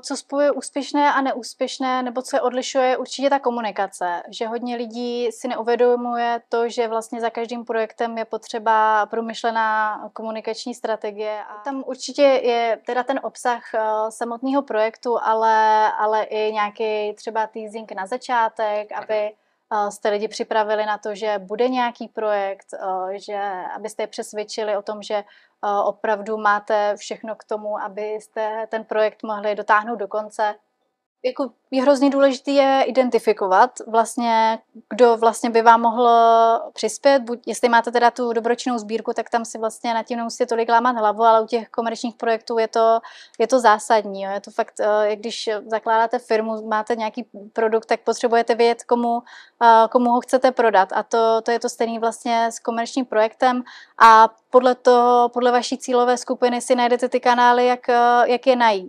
Co spojuje úspěšné a neúspěšné, nebo co je odlišuje, určitě ta komunikace. Že hodně lidí si neuvědomuje to, že vlastně za každým projektem je potřeba promyšlená komunikační strategie. A tam určitě je teda ten obsah samotného projektu, ale, ale i nějaký třeba teasing na začátek, aby jste lidi připravili na to, že bude nějaký projekt, že abyste je přesvědčili o tom, že opravdu máte všechno k tomu, abyste ten projekt mohli dotáhnout do konce? jako je hrozně důležité je identifikovat vlastně, kdo vlastně by vám mohl přispět. Buď, jestli máte teda tu dobročinnou sbírku, tak tam si vlastně na tím nemusíte tolik lámat hlavu, ale u těch komerčních projektů je to, je to zásadní. Jo. Je to fakt, eh, jak když zakládáte firmu, máte nějaký produkt, tak potřebujete vědět, komu, eh, komu ho chcete prodat. A to, to je to stejný vlastně s komerčním projektem a podle toho, podle vaší cílové skupiny si najdete ty kanály, jak, eh, jak je najít.